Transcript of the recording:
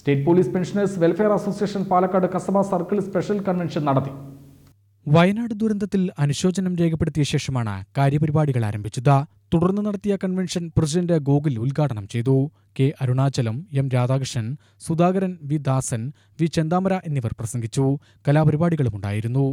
state police pensioners welfare association Palakkad Kasaba circle special convention നടത്തി വയനാട് ദുരന്തത്തിൽ അനുശോചനം രേഖപ്പെടുത്തിയ ശേഷമാണ് കാര്യപരിപാടികൾ ആരംഭിച്ചത് തുടർന്ന് നടത്തിയ കൺവെൻഷൻ പ്രസിഡന്റ് ഗോകുൽ ഉദ്ഘാടനം ചെയ്തു K Arunachalam M Radhakrishnan Sudhakaran V Dasan V Chenthamara എന്നിവർ പ്രസംഗിച്ചു കലാപരിപാടികളും ഉണ്ടായിരുന്നു